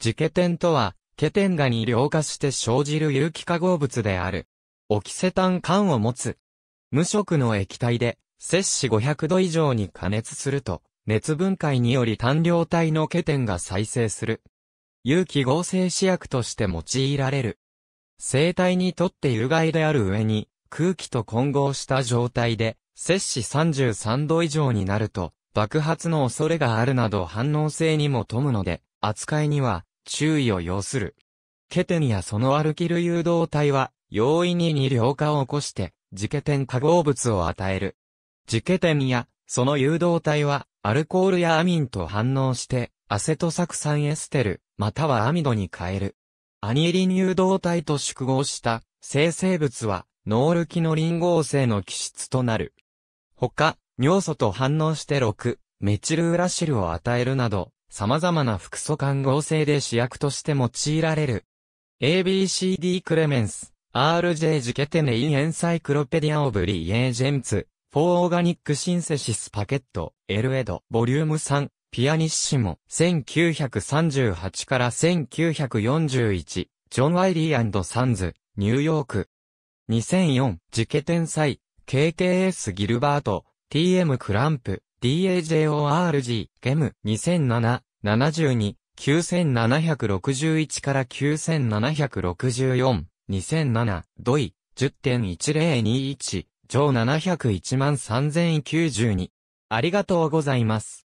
自気点とは、ケテンガに量化して生じる有機化合物である。オキセタン缶を持つ。無色の液体で、摂氏500度以上に加熱すると、熱分解により単量体のケテンが再生する。有機合成試薬として用いられる。生体にとって有害である上に、空気と混合した状態で、摂氏33度以上になると、爆発の恐れがあるなど反応性にも富むので、扱いには注意を要する。ケテンやそのアルキル誘導体は、容易に二量化を起こして、自ケテン化合物を与える。自ケテンや、その誘導体は、アルコールやアミンと反応して、アセトサクサンエステル、またはアミドに変える。アニリン誘導体と縮合した生成物は、ノールキノリン合成の基質となる。他、尿素と反応して6、メチルウラシルを与えるなど、様々な複素感合成で主役として用いられる。ABCD クレメンス、RJ ジケテネインエンサイクロペディアオブリーエージェンツ、フォーオーガニックシンセシスパケット、エルエド、ボリューム3、ピアニッシモ、1938から1941、ジョン・ワイリーサンズ、ニューヨーク。2004、ジケテンサイ、KKS ギルバート、TM クランプ、DAJORG、ゲム、2007、72、9761から9764、2007、ドイ、10.1021、上701万3092。ありがとうございます。